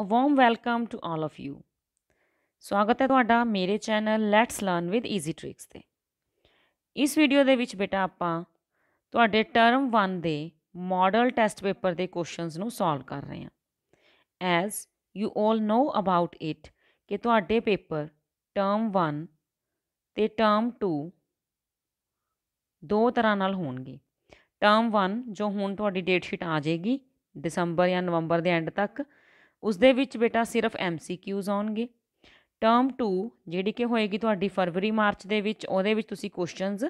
A warm welcome to all of you ਸਵਾਗਤ ਹੈ ਤੁਹਾਡਾ ਮੇਰੇ channel let's learn with easy tricks ਤੇ ਇਸ ਵੀਡੀਓ ਦੇ ਵਿੱਚ ਬੇਟਾ ਆਪਾਂ ਤੁਹਾਡੇ ਟਰਮ 1 ਦੇ ਮਾਡਲ ਟੈਸਟ ਪੇਪਰ ਦੇ ਕੁਐਸਚਨਸ ਨੂੰ ਸੋਲਵ ਕਰ ਰਹੇ ਹਾਂ as you 올 know about it ਕਿ ਤੁਹਾਡੇ ਪੇਪਰ ਟਰਮ 1 ਤੇ ਟਰਮ 2 ਦੋ ਤਰ੍ਹਾਂ ਨਾਲ ਹੋਣਗੇ ਟਰਮ 1 ਜੋ ਹੁਣ ਤੁਹਾਡੀ ਡੇਟ ਸ਼ੀਟ ਆ ਜਾਏਗੀ ਦਸੰਬਰ ਜਾਂ ਨਵੰਬਰ ਦੇ ਐਂਡ ਤੱਕ ਉਸ ਦੇ ਵਿੱਚ ਬੇਟਾ ਸਿਰਫ ਐਮਸੀਕਿਊਜ਼ ਆਉਣਗੇ ਟਰਮ 2 ਜਿਹੜੀ ਕਿ ਹੋਏਗੀ ਤੁਹਾਡੀ ਫਰਵਰੀ ਮਾਰਚ ਦੇ ਵਿੱਚ ਉਹਦੇ ਵਿੱਚ ਤੁਸੀਂ ਕੁਐਸਚਨਸ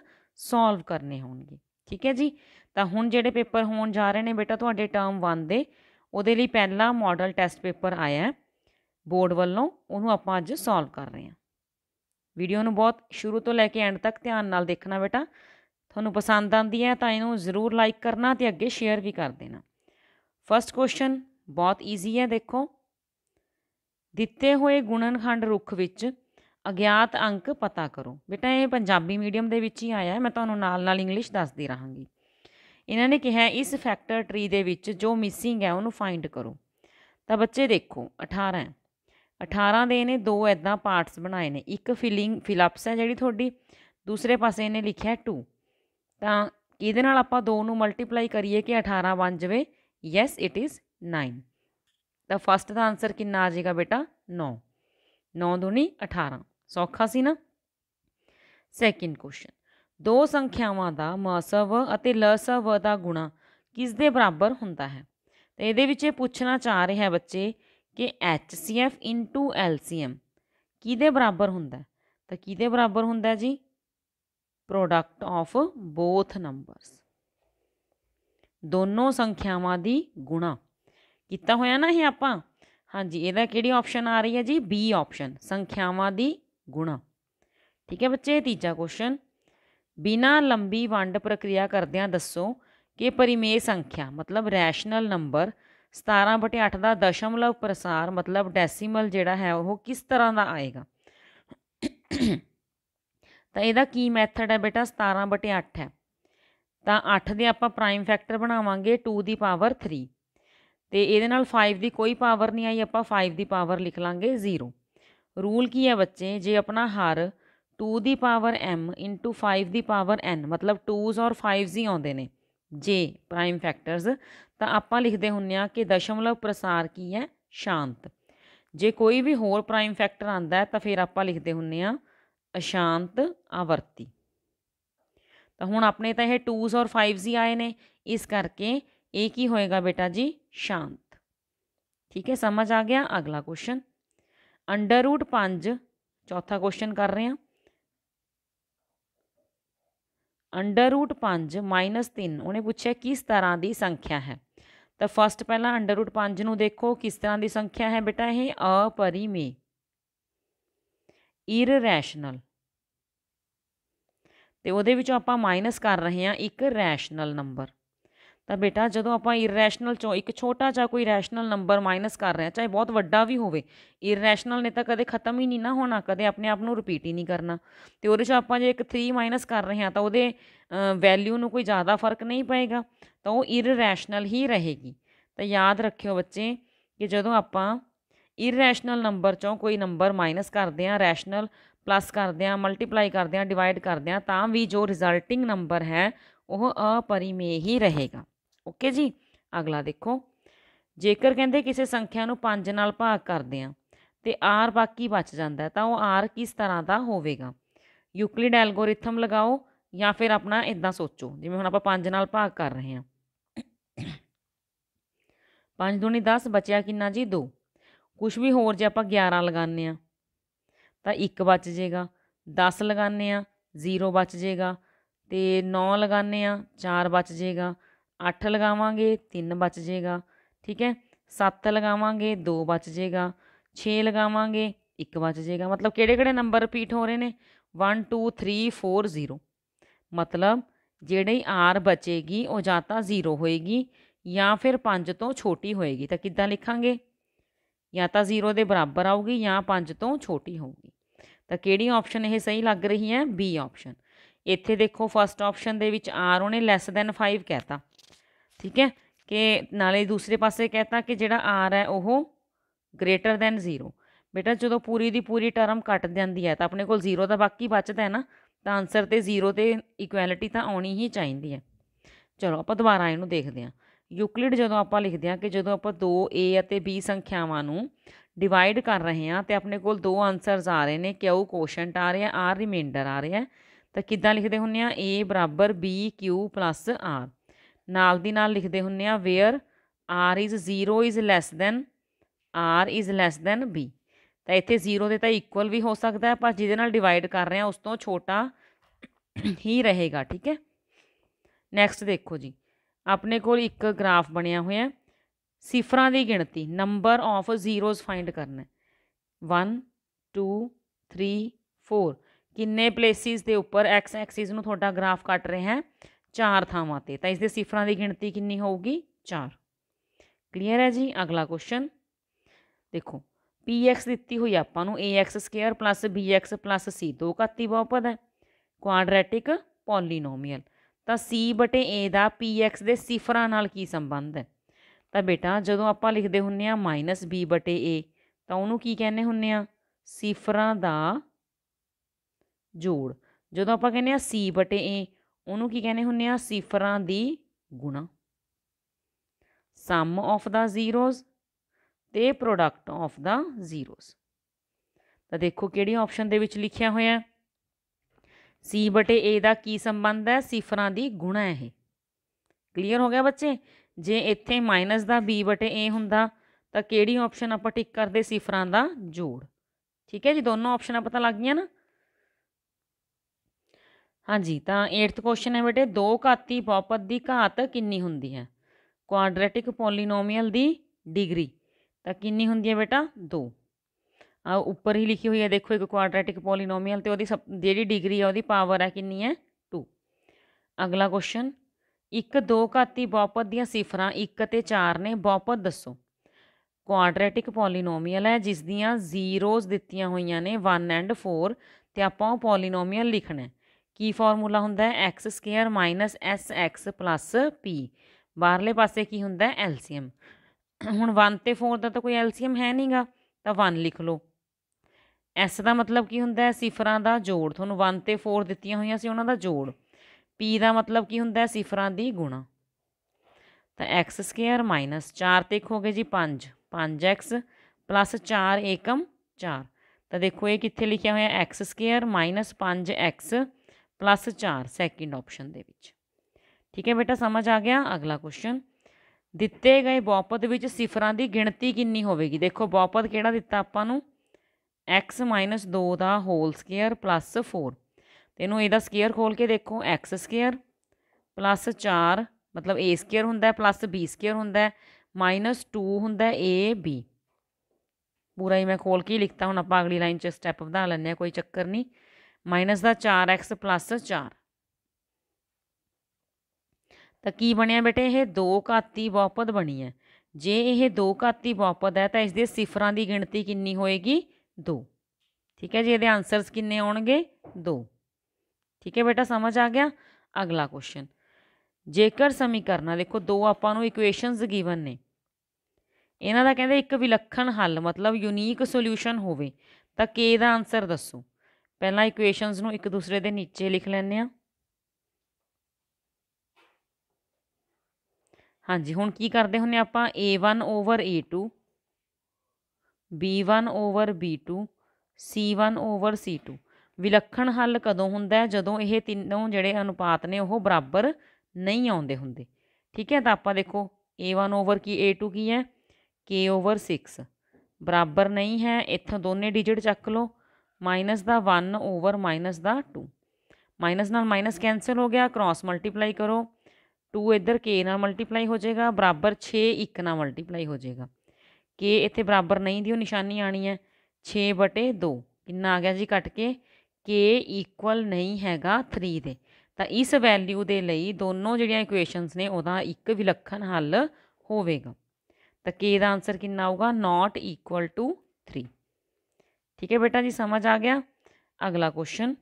ਸੋਲਵ ਕਰਨੇ ਹੋਣਗੇ ਠੀਕ ਹੈ ਜੀ ਤਾਂ ਹੁਣ ਜਿਹੜੇ ਪੇਪਰ ਹੋਣ ਜਾ ਰਹੇ ਨੇ ਬੇਟਾ ਤੁਹਾਡੇ ਟਰਮ 1 ਦੇ ਉਹਦੇ ਲਈ ਪਹਿਲਾ ਮਾਡਲ ਟੈਸਟ ਪੇਪਰ ਆਇਆ ਬੋਰਡ ਵੱਲੋਂ ਉਹਨੂੰ ਆਪਾਂ ਅੱਜ ਸੋਲਵ ਕਰ ਰਹੇ ਹਾਂ ਵੀਡੀਓ ਨੂੰ ਬਹੁਤ ਸ਼ੁਰੂ ਤੋਂ ਲੈ ਕੇ ਐਂਡ ਤੱਕ ਧਿਆਨ ਨਾਲ ਦੇਖਣਾ ਬੇਟਾ ਤੁਹਾਨੂੰ ਪਸੰਦ ਆਂਦੀ ਹੈ ਤਾਂ ਇਹਨੂੰ ਜ਼ਰੂਰ ਲਾਈਕ ਕਰਨਾ ਤੇ ਅੱਗੇ ਸ਼ੇਅਰ ਵੀ ਕਰ ਦੇਣਾ ਫਰਸਟ ਕੁਐਸਚਨ ਬਹੁਤ ਈਜ਼ੀ ਹੈ ਦੇਖੋ ਦਿੱਤੇ ਹੋਏ ਗੁਣਨਖੰਡ ਰੁੱਖ ਵਿੱਚ ਅਗਿਆਤ ਅੰਕ ਪਤਾ ਕਰੋ ਬੇਟਾ ਇਹ ਪੰਜਾਬੀ ਮੀਡੀਅਮ ਦੇ ਵਿੱਚ ਹੀ ਆਇਆ ਹੈ ਮੈਂ ਤੁਹਾਨੂੰ ਨਾਲ-ਨਾਲ ਇੰਗਲਿਸ਼ ਦੱਸਦੀ ਰਹਾਂਗੀ ਇਹਨਾਂ ਨੇ ਕਿਹਾ ਇਸ ਫੈਕਟਰ ਟਰੀ ਦੇ ਵਿੱਚ ਜੋ ਮਿਸਿੰਗ ਹੈ ਉਹਨੂੰ ਫਾਈਂਡ ਕਰੋ ਤਾਂ ਬੱਚੇ ਦੇਖੋ 18 18 ਦੇ ਇਹਨੇ ਦੋ ਐਦਾਂ ਪਾਰਟਸ ਬਣਾਏ ਨੇ ਇੱਕ ਫਿਲਿੰਗ ਫਿਲਪਸ ਹੈ ਜਿਹੜੀ ਤੁਹਾਡੀ ਦੂਸਰੇ ਪਾਸੇ ਇਹਨੇ ਲਿਖਿਆ 2 ਤਾਂ ਇਹਦੇ ਨਾਲ ਆਪਾਂ 2 ਨੂੰ ਮਲਟੀਪਲਾਈ ਕਰੀਏ ਕਿ 18 ਬਣ ਜਾਵੇ ਯੈਸ ਇਟ ਇਜ਼ ਨਾਈਨ ਤਾਂ ਫਸਟ ਦਾ ਆਨਸਰ ਕਿੰਨਾ ਆ ਜਾਏਗਾ ਬੇਟਾ 9 9 ਦੂਣੀ 18 ਸੌਖਾ ਸੀ ਨਾ ਸੈਕਿੰਡ ਕੁਐਸਚਨ ਦੋ ਸੰਖਿਆਵਾਂ ਦਾ ਮਸਵ ਅਤੇ ਲਸਵ ਦਾ ਗੁਣਾ ਕਿਸ ਦੇ ਬਰਾਬਰ ਹੁੰਦਾ ਹੈ ਤੇ ਇਹਦੇ ਵਿੱਚ ਇਹ ਪੁੱਛਣਾ ਚਾਹ ਰਿਹਾ ਬੱਚੇ ਕਿ HCF LCM ਕਿਹਦੇ ਬਰਾਬਰ ਹੁੰਦਾ ਤਾਂ ਕਿਹਦੇ ਬਰਾਬਰ ਹੁੰਦਾ ਜੀ ਪ੍ਰੋਡਕਟ ਆਫ ਬੋਥ ਨੰਬਰਸ ਦੋਨੋਂ ਸੰਖਿਆਵਾਂ ਦੀ ਗੁਣਾ ਕੀਤਾ ਹੋਇਆ ਨਾ ਇਹ ਆਪਾਂ ਹਾਂਜੀ ਇਹਦਾ ਕਿਹੜੀ ਆਪਸ਼ਨ ਆ ਰਹੀ ਹੈ ਜੀ ਬੀ ਆਪਸ਼ਨ ਸੰਖਿਆਵਾਂ ਦੀ ਗੁਣਾ ਠੀਕ ਹੈ ਬੱਚੇ ਤੀਜਾ ਕੁਐਸਚਨ ਬਿਨਾ ਲੰਬੀ ਵੰਡ ਪ੍ਰਕਿਰਿਆ ਕਰਦਿਆਂ ਦੱਸੋ ਕਿ ਪਰਿਮੇਯ ਸੰਖਿਆ ਮਤਲਬ ਰੈਸ਼ਨਲ ਨੰਬਰ 17/8 ਦਾ ਦਸ਼ਮਲਵ ਪ੍ਰਸਾਰ ਮਤਲਬ ਡੈਸੀਮਲ ਜਿਹੜਾ ਹੈ ਉਹ ਕਿਸ ਤਰ੍ਹਾਂ ਦਾ ਆਏਗਾ ਤਾਂ ਇਹਦਾ ਕੀ ਮੈਥਡ ਹੈ ਬੇਟਾ 17/8 ਹੈ ਤਾਂ 8 ਦੇ ਆਪਾਂ ਪ੍ਰਾਈਮ ਫੈਕਟਰ ਬਣਾਵਾਂਗੇ 2 ਦੀ ਪਾਵਰ 3 ਤੇ ਇਹਦੇ ਨਾਲ 5 ਦੀ ਕੋਈ ਪਾਵਰ ਨਹੀਂ ਆਈ ਆਪਾਂ 5 ਦੀ ਪਾਵਰ ਲਿਖ ਲਾਂਗੇ 0 ਰੂਲ ਕੀ ਹੈ ਬੱਚੇ ਜੇ ਆਪਣਾ ਹਰ 2 ਦੀ ਪਾਵਰ m 5 ਦੀ ਪਾਵਰ n ਮਤਲਬ 2s ਔਰ 5s ਹੀ ਆਉਂਦੇ ਨੇ ਜੇ ਪ੍ਰਾਈਮ ਫੈਕਟਰਸ ਤਾਂ ਆਪਾਂ ਲਿਖਦੇ ਹੁੰਨੇ ਆ ਕਿ ਦਸ਼ਮਲਵ ਪ੍ਰਸਾਰ ਕੀ ਹੈ ਸ਼ਾਂਤ ਜੇ ਕੋਈ ਵੀ ਹੋਰ ਪ੍ਰਾਈਮ ਫੈਕਟਰ ਆਂਦਾ ਤਾਂ ਫਿਰ ਆਪਾਂ ਲਿਖਦੇ ਹੁੰਨੇ ਆ ਅਸ਼ਾਂਤ ਆਵਰਤੀ ਤਾਂ ਹੁਣ ਆਪਣੇ ਤਾਂ ਇਹ 2s ਔਰ 5s ਹੀ ਆਏ ਨੇ ਇਸ ਕਰਕੇ ਇਹ ਕੀ ਹੋਏਗਾ ਬੇਟਾ ਜੀ ਸ਼ਾਂਤ ਠੀਕ ਹੈ ਸਮਝ ਆ ਗਿਆ ਅਗਲਾ ਕੁਐਸਚਨ ਅੰਡਰ ਰੂਟ 5 ਚੌਥਾ ਕੁਐਸਚਨ ਕਰ ਰਹੇ ਹਾਂ ਅੰਡਰ ਰੂਟ 5 3 ਉਹਨੇ ਪੁੱਛਿਆ ਕਿਸ ਤਰ੍ਹਾਂ ਦੀ ਸੰਖਿਆ ਹੈ ਤਾਂ ਫਸਟ ਪਹਿਲਾਂ ਅੰਡਰ ਰੂਟ 5 ਨੂੰ ਦੇਖੋ ਕਿਸ ਤਰ੍ਹਾਂ ਦੀ ਸੰਖਿਆ ਹੈ ਬੇਟਾ ਇਹ ਅਪਰਿਮੇ ਇਰਰੈਸ਼ਨਲ ਤੇ ਉਹਦੇ ਵਿੱਚੋਂ ਆਪਾਂ ਮਾਈਨਸ ਕਰ ਰਹੇ ਹਾਂ ਇੱਕ ਰੈਸ਼ਨਲ ਨੰਬਰ ਤਾਂ ਬੇਟਾ ਜਦੋਂ ਆਪਾਂ ਇਰੈਸ਼ਨਲ ਚੋਂ ਇੱਕ ਛੋਟਾ ਜਿਹਾ ਕੋਈ ਰੈਸ਼ਨਲ ਨੰਬਰ ਮਾਈਨਸ ਕਰ ਰਹੇ ਆ ਚਾਹੇ ਬਹੁਤ ਵੱਡਾ ਵੀ ਹੋਵੇ ਇਰੈਸ਼ਨਲ ਨੇ ਤਾਂ ਕਦੇ ਖਤਮ ਹੀ ਨਹੀਂ ਨਾ ਹੋਣਾ ਕਦੇ ਆਪਣੇ ਆਪ ਨੂੰ ਰਿਪੀਟ ਹੀ ਨਹੀਂ ਕਰਨਾ ਤੇ ਉਹਦੇ 'ਚ ਆਪਾਂ ਜੇ ਇੱਕ 3 ਮਾਈਨਸ ਕਰ ਰਹੇ ਹਾਂ ਤਾਂ ਉਹਦੇ ਵੈਲਿਊ ਨੂੰ ਕੋਈ ਜ਼ਿਆਦਾ ਫਰਕ ਨਹੀਂ ਪਏਗਾ ਤਾਂ ਉਹ ਇਰੈਸ਼ਨਲ ਹੀ ਰਹੇਗੀ ਤਾਂ ਯਾਦ ਰੱਖਿਓ ਬੱਚੇ ਕਿ ਜਦੋਂ ਆਪਾਂ ਇਰੈਸ਼ਨਲ ਨੰਬਰ ਚੋਂ ਕੋਈ ਨੰਬਰ ਮਾਈਨਸ ਕਰਦੇ ਆ ਰੈਸ਼ਨਲ ਪਲੱਸ ਕਰਦੇ ਆ ਮਲਟੀਪਲਾਈ ਕਰਦੇ ਆ ਡਿਵਾਈਡ ਕਰਦੇ ਆ ਤਾਂ ਵੀ ਜੋ ਰਿਜ਼ਲਟਿੰਗ ਨੰਬਰ ਹੈ ਉਹ ਅਪਰਿਮੇਹੀ ਹੀ ਰਹੇਗਾ ਓਕੇ ਜੀ ਅਗਲਾ ਦੇਖੋ ਜੇਕਰ ਕਹਿੰਦੇ ਕਿਸੇ ਸੰਖਿਆ ਨੂੰ 5 ਨਾਲ ਭਾਗ ਕਰਦੇ ਆ ਤੇ r ਬਾਕੀ ਬਚ ਜਾਂਦਾ ਤਾਂ ਉਹ r ਕਿਸ ਤਰ੍ਹਾਂ ਦਾ ਹੋਵੇਗਾ ਯੂਕਲਿਡ ਐਲਗੋਰਿਥਮ ਲਗਾਓ ਜਾਂ ਫਿਰ ਆਪਣਾ ਇਦਾਂ ਸੋਚੋ ਜਿਵੇਂ ਹੁਣ ਆਪਾਂ 5 ਨਾਲ ਭਾਗ ਕਰ ਰਹੇ ਹਾਂ 5 2 10 ਬਚਿਆ ਕਿੰਨਾ ਜੀ 2 ਕੁਝ ਵੀ ਹੋਰ ਜੇ ਆਪਾਂ 11 ਲਗਾਉਂਦੇ ਆ ਤਾਂ 1 ਬਚ ਜਾਏਗਾ 10 ਲਗਾਉਂਦੇ ਆ 0 ਬਚ ਜਾਏਗਾ ਤੇ 9 ਲਗਾਉਂਦੇ ਆ 4 ਬਚ ਜਾਏਗਾ 8 ਲਗਾਵਾਂਗੇ 3 ਬਚ ਜਾਏਗਾ ਠੀਕ ਹੈ 7 ਲਗਾਵਾਂਗੇ 2 ਬਚ ਜਾਏਗਾ 6 ਲਗਾਵਾਂਗੇ 1 ਬਚ ਜਾਏਗਾ ਮਤਲਬ ਕਿਹੜੇ ਕਿਹੜੇ ਨੰਬਰ ਰਿਪੀਟ ਹੋ ਰਹੇ ਨੇ 1 2 3 4 0 ਮਤਲਬ ਜਿਹੜੀ r ਬਚੇਗੀ ਉਹ ਜਾਂ ਤਾਂ 0 ਹੋਏਗੀ ਜਾਂ ਫਿਰ 5 ਤੋਂ ਛੋਟੀ ਹੋਏਗੀ ਤਾਂ ਕਿੱਦਾਂ ਲਿਖਾਂਗੇ ਜਾਂ ਤਾਂ 0 ਦੇ ਬਰਾਬਰ ਆਊਗੀ ਜਾਂ 5 ਤੋਂ ਛੋਟੀ ਹੋਊਗੀ ਤਾਂ ਕਿਹੜੀ ਆਪਸ਼ਨ ਇਹ ਸਹੀ ਲੱਗ ਰਹੀ ਹੈ ਬੀ ਆਪਸ਼ਨ ਇੱਥੇ ਦੇਖੋ ਫਸਟ ਆਪਸ਼ਨ ਦੇ ਵਿੱਚ r ਉਹਨੇ ਲੈਸ ਦੈਨ 5 ਕਹਿਤਾ ਠੀਕ ਹੈ ਕਿ ਨਾਲੇ ਦੂਸਰੇ ਪਾਸੇ ਕਹਤਾ ਕਿ ਜਿਹੜਾ ਆਰ ਹੈ ਉਹ ਗ੍ਰੇਟਰ ਦੈਨ 0 ਬੇਟਾ ਜਦੋਂ ਪੂਰੀ ਦੀ ਪੂਰੀ ਟਰਮ ਕੱਟ ਜਾਂਦੀ ਹੈ ਤਾਂ ਆਪਣੇ ਕੋਲ 0 ਤਾਂ ਬਾਕੀ ਬਚਦਾ ਹੈ ਨਾ ਤਾਂ ਆਨਸਰ ਤੇ 0 ਤੇ ਇਕੁਐਲਿਟੀ ਤਾਂ ਆਉਣੀ ਹੀ ਚਾਹੀਦੀ ਹੈ ਚਲੋ ਆਪਾਂ ਦੁਬਾਰਾ ਇਹਨੂੰ ਦੇਖਦੇ ਹਾਂ ਯੂਕਲਿਡ ਜਦੋਂ ਆਪਾਂ ਲਿਖਦੇ ਹਾਂ ਕਿ ਜਦੋਂ ਆਪਾਂ 2a ਅਤੇ b ਸੰਖਿਆਵਾਂ ਨੂੰ ਡਿਵਾਈਡ ਕਰ ਰਹੇ ਹਾਂ ਤੇ ਆਪਣੇ ਕੋਲ ਦੋ ਆਨਸਰਸ ਆ ਰਹੇ ਨੇ ਕਿਉ ਕੋਸ਼ੈਂਟ ਆ ਰਿਹਾ r ਰਿਮੈਂਡਰ ਆ ਰਿਹਾ ਤਾਂ ਕਿੱਦਾਂ ਲਿਖਦੇ ਹੁੰਨੇ ਆ a b q r ਨਾਲ ਦੀ ਨਾਲ ਲਿਖਦੇ ਹੁੰਨੇ ਆ where r is 0 is less than r is less than b ਤਾਂ ਇੱਥੇ 0 ਦੇ ਤਾਂ ਇਕੁਅਲ ਵੀ ਹੋ ਸਕਦਾ ਹੈ ਪਰ ਜਿਹਦੇ ਨਾਲ ਡਿਵਾਈਡ ਕਰ ਰਹੇ ਆ ਉਸ ਤੋਂ ਛੋਟਾ ਹੀ ਰਹੇਗਾ ਠੀਕ ਹੈ ਨੈਕਸਟ ਦੇਖੋ ਜੀ ਆਪਣੇ ਕੋਲ ਇੱਕ ਗ੍ਰਾਫ ਬਣਿਆ ਹੋਇਆ ਸਿਫਰਾਂ ਦੀ ਗਿਣਤੀ ਨੰਬਰ ਆਫ ਜ਼ੀਰੋਜ਼ ਫਾਈਂਡ ਕਰਨਾ 1 2 3 4 ਕਿੰਨੇ ਪਲੇਸਿਸ ਦੇ ਉੱਪਰ x ਐਕਸਿਸ ਨੂੰ ਤੁਹਾਡਾ ਗ੍ਰਾਫ ਕੱਟ ਰਿਹਾ ਹੈ ਚਾਰ ਥਾਵਾਂ ਤੇ ਤਾਂ ਇਸ ਦੇ ਸਿਫਰਾਂ ਦੀ ਗਿਣਤੀ ਕਿੰਨੀ ਹੋਊਗੀ 4 ਕਲੀਅਰ ਹੈ ਜੀ ਅਗਲਾ ਕੁਐਸਚਨ ਦੇਖੋ px ਦਿੱਤੀ ਹੋਈ ਆਪਾਂ ਨੂੰ ax2 bx c ਦੋ ਘਾਤੀ ਬਹੁਪਦ ਹੈ ਕੁਆਡਰੈਟਿਕ ਪੋਲੀਨੋਮੀਅਲ ਤਾਂ c a ਦਾ px ਦੇ ਸਿਫਰਾਂ ਨਾਲ ਕੀ ਸੰਬੰਧ ਹੈ ਤਾਂ ਬੇਟਾ ਜਦੋਂ ਆਪਾਂ ਲਿਖਦੇ ਹੁੰਨੇ ਆ -b a ਤਾਂ ਉਹਨੂੰ ਕੀ ਕਹਿੰਦੇ ਹੁੰਨੇ ਆ ਸਿਫਰਾਂ ਦਾ ਜੋੜ ਜਦੋਂ ਆਪਾਂ ਕਹਿੰਦੇ ਆ c a ਉਹਨੂੰ ਕੀ ਕਹਿੰਦੇ ਹੁੰਨੇ ਆ ਸਿਫਰਾਂ ਦੀ ਗੁਣਾ ਸਮ ਆਫ ਦਾ ਜ਼ੀਰੋਜ਼ ਤੇ ਪ੍ਰੋਡਕਟ ਆਫ ਦਾ ਜ਼ੀਰੋਜ਼ ਤਾਂ ਦੇਖੋ ਕਿਹੜੀ ਆਪਸ਼ਨ ਦੇ ਵਿੱਚ ਲਿਖਿਆ ਹੋਇਆ ਸੀ ਬਟੇ ਏ ਦਾ ਕੀ ਸੰਬੰਧ ਹੈ ਸਿਫਰਾਂ ਦੀ ਗੁਣਾ ਹੈ ਇਹ ਕਲੀਅਰ ਹੋ ਗਿਆ ਬੱਚੇ ਜੇ ਇੱਥੇ ਮਾਈਨਸ ਦਾ b ਬਟੇ a ਹੁੰਦਾ ਤਾਂ ਕਿਹੜੀ ਆਪਸ਼ਨ ਆਪਾਂ ਟਿਕ ਕਰਦੇ ਸਿਫਰਾਂ ਦਾ ਜੋੜ ਠੀਕ ਹੈ ਜੀ ਦੋਨੋਂ ਆਪਸ਼ਨਾਂ ਪਤਾ ਲੱਗ ਗਈਆਂ ਨਾ ਹਾਂਜੀ ਤਾਂ 8th ਕੁਐਸਚਨ ਹੈ ਬੇਟੇ 2 ਘਾਤੀ ਬਹੁਪਦ ਦੀ ਘਾਤ ਕਿੰਨੀ ਹੁੰਦੀ ਹੈ ਕੁਆਡਰੈਟਿਕ ਪੋਲੀਨੋਮੀਅਲ ਦੀ ਡਿਗਰੀ ਤਾਂ ਕਿੰਨੀ ਹੁੰਦੀ ਹੈ ਬੇਟਾ 2 ਆ ਉੱਪਰ ਹੀ ਲਿਖੀ ਹੋਈ ਹੈ ਦੇਖੋ ਇੱਕ ਕੁਆਡਰੈਟਿਕ ਪੋਲੀਨੋਮੀਅਲ ਤੇ ਉਹਦੀ ਜਿਹੜੀ ਡਿਗਰੀ ਹੈ ਉਹਦੀ ਪਾਵਰ ਹੈ ਕਿੰਨੀ ਹੈ 2 ਅਗਲਾ ਕੁਐਸਚਨ ਇੱਕ ਦੋ ਘਾਤੀ ਬਹੁਪਦ ਦੀਆਂ ਸਿਫਰਾਂ 1 ਅਤੇ 4 ਨੇ ਬਹੁਪਦ ਦੱਸੋ ਕੁਆਡਰੈਟਿਕ ਪੋਲੀਨੋਮੀਅਲ ਹੈ ਜਿਸ ਦੀਆਂ ਜ਼ੀਰੋਜ਼ ਦਿੱਤੀਆਂ ਹੋਈਆਂ ਨੇ 1 ਐਂਡ 4 ਤੇ ਆਪਾਂ ਉਹ ਪੋਲੀਨੋਮੀਅਲ ਲਿਖਣਾ ਹੈ ਕੀ ਫਾਰਮੂਲਾ ਹੁੰਦਾ ਹੈ x square minus sx plus p ਬਾਹਰਲੇ ਪਾਸੇ ਕੀ ਹੁੰਦਾ ਹੈ ਐਲਸੀਐਮ ਹੁਣ 1 ਤੇ 4 ਦਾ ਤਾਂ ਕੋਈ ਐਲਸੀਐਮ ਹੈ ਨਹੀਂਗਾ ਤਾਂ 1 ਲਿਖ ਲਓ s ਦਾ ਮਤਲਬ ਕੀ ਹੁੰਦਾ ਹੈ ਸਿਫਰਾਂ ਦਾ ਜੋੜ ਤੁਹਾਨੂੰ 1 ਤੇ 4 ਦਿੱਤੀਆਂ ਹੋਈਆਂ ਸੀ ਉਹਨਾਂ ਦਾ ਜੋੜ p ਦਾ ਮਤਲਬ ਕੀ ਹੁੰਦਾ ਹੈ ਸਿਫਰਾਂ ਦੀ ਗੁਣਾ ਤਾਂ x ਸਕੁਅਰ ਮਾਈਨਸ 4 ਤੇ ਖੋਗੇ ਜੀ 5 5x ਪਲੱਸ 4 ਏਕਮ 4 ਤਾਂ ਦੇਖੋ ਇਹ ਕਿੱਥੇ ਲਿਖਿਆ ਹੋਇਆ x square minus 5x plus 4 second option ਦੇ ਵਿੱਚ ਠੀਕ ਹੈ ਬੇਟਾ ਸਮਝ ਆ ਗਿਆ ਅਗਲਾ ਕੁਐਸਚਨ ਦਿੱਤੇ ਗਏ ਬਹੁਪਦ ਵਿੱਚ ਸਿਫਰਾਂ ਦੀ ਗਿਣਤੀ ਕਿੰਨੀ ਹੋਵੇਗੀ ਦੇਖੋ ਬਹੁਪਦ ਕਿਹੜਾ ਦਿੱਤਾ ਆਪਾਂ ਨੂੰ x 2 ਦਾ ਹੋਲ ਸਕੁਅਰ 4 ਤੇ ਇਹਨੂੰ ਇਹਦਾ ਸਕੁਅਰ ਖੋਲ ਕੇ ਦੇਖੋ x ਸਕੁਅਰ 4 ਮਤਲਬ a ਸਕੁਅਰ ਹੁੰਦਾ ਹੈ b ਸਕੁਅਰ ਹੁੰਦਾ ਹੈ 2 ਹੁੰਦਾ ਹੈ ab ਪੂਰਾ ਹੀ ਮੈਂ ਖੋਲ ਕੇ ਲਿਖਤਾ ਹੁਣ ਆਪਾਂ ਅਗਲੀ ਲਾਈਨ 'ਚ ਸਟੈਪ ਵਧਾ ਲੈਂਦੇ ਆ ਕੋਈ ਚੱਕਰ ਨਹੀਂ ਮਾਈਨਸ ਦਾ 4x 4 ਤਾਂ ਕੀ ਬਣਿਆ ਬੇਟੇ ਇਹ 2 ਘਾਤੀ ਬਹੁਪਦ ਬਣੀ ਹੈ ਜੇ ਇਹ 2 ਘਾਤੀ ਬਹੁਪਦ ਹੈ ਤਾਂ ਇਸ ਦੇ ਸਿਫਰਾਂ ਦੀ ਗਿਣਤੀ ਕਿੰਨੀ ਹੋਏਗੀ 2 ਠੀਕ ਹੈ ਜੀ ਇਹਦੇ ਆਨਸਰਸ ਕਿੰਨੇ ਆਉਣਗੇ 2 ਠੀਕ ਹੈ ਬੇਟਾ ਸਮਝ ਆ ਗਿਆ ਅਗਲਾ ਕੁਐਸਚਨ ਜੇਕਰ ਸਮੀਕਰਨਾਂ ਦੇਖੋ ਦੋ ਆਪਾਂ ਨੂੰ ਇਕੁਏਸ਼ਨਸ ਗਿਵਨ ਨੇ ਇਹਨਾਂ ਦਾ ਕਹਿੰਦੇ ਇੱਕ ਵਿਲੱਖਣ ਹੱਲ ਮਤਲਬ ਯੂਨੀਕ ਸੋਲੂਸ਼ਨ ਹੋਵੇ ਤਾਂ k ਦਾ ਆਨਸਰ ਦੱਸੋ ਪਹਿਲਾਂ ਇਕੁਏਸ਼ਨਸ ਨੂੰ ਇੱਕ ਦੂਸਰੇ ਦੇ ਨੀਚੇ ਲਿਖ ਲੈਂਦੇ ਆ ਹਾਂਜੀ ਹੁਣ ਕੀ ਕਰਦੇ ਹੁੰਨੇ ਆਪਾਂ a1 over a2 b1 over b2 c1 over c2 ਵਿਲੱਖਣ ਹੱਲ ਕਦੋਂ ਹੁੰਦਾ ਹੈ ਜਦੋਂ ਇਹ ਤਿੰਨੋਂ ਜਿਹੜੇ ਅਨੁਪਾਤ ਨੇ ਉਹ ਬਰਾਬਰ ਨਹੀਂ ਆਉਂਦੇ ਹੁੰਦੇ ਠੀਕ ਹੈ ਤਾਂ ਆਪਾਂ ਦੇਖੋ a1 ਓਵਰ ਕੀ a2 ਕੀ ਹੈ k ਓਵਰ 6 ਬਰਾਬਰ ਨਹੀਂ ਹੈ ਇੱਥੋਂ ਦੋਨੇ ਡਿਜਿਟ ਚੱਕ ਲਓ ਮਾਈਨਸ ਦਾ 1 ਓਵਰ ਮਾਈਨਸ ਦਾ 2 ਮਾਈਨਸ ਨਾਲ ਮਾਈਨਸ ਕੈਨਸਲ ਹੋ ਗਿਆ ਕ੍ਰਾਸ ਮਲਟੀਪਲਾਈ ਕਰੋ 2 ਇੱਧਰ k ਨਾਲ ਮਲਟੀਪਲਾਈ ਹੋ ਜਾਏਗਾ ਬਰਾਬਰ 6 1 ਨਾਲ ਮਲਟੀਪਲਾਈ ਹੋ ਜਾਏਗਾ k ਇੱਥੇ ਬਰਾਬਰ ਨਹੀਂ ਦੀ ਉਹ ਨਿਸ਼ਾਨੀ ਆਣੀ ਹੈ 6 ਬਟੇ 2 ਕਿੰਨਾ ਆ ਗਿਆ ਜੀ ਕੱਟ ਕੇ k ਇਕੁਅਲ ਨਹੀਂ ਹੈਗਾ 3 ਦੇ ਤਾਂ ਇਸ ਵੈਲਿਊ ਦੇ ਲਈ ਦੋਨੋਂ ਜਿਹੜੀਆਂ ਇਕੁਏਸ਼ਨਸ ਨੇ ਉਹਦਾ ਇੱਕ ਵਿਲੱਖਣ ਹੱਲ ਹੋਵੇਗਾ ਤਾਂ k ਦਾ ਆਨਸਰ ਕਿੰਨਾ ਆਊਗਾ ਨਾਟ ਇਕੁਅਲ ਟੂ 3 ਠੀਕ ਹੈ ਬੇਟਾ ਜੀ ਸਮਝ ਆ ਗਿਆ ਅਗਲਾ ਕੁਐਸਚਨ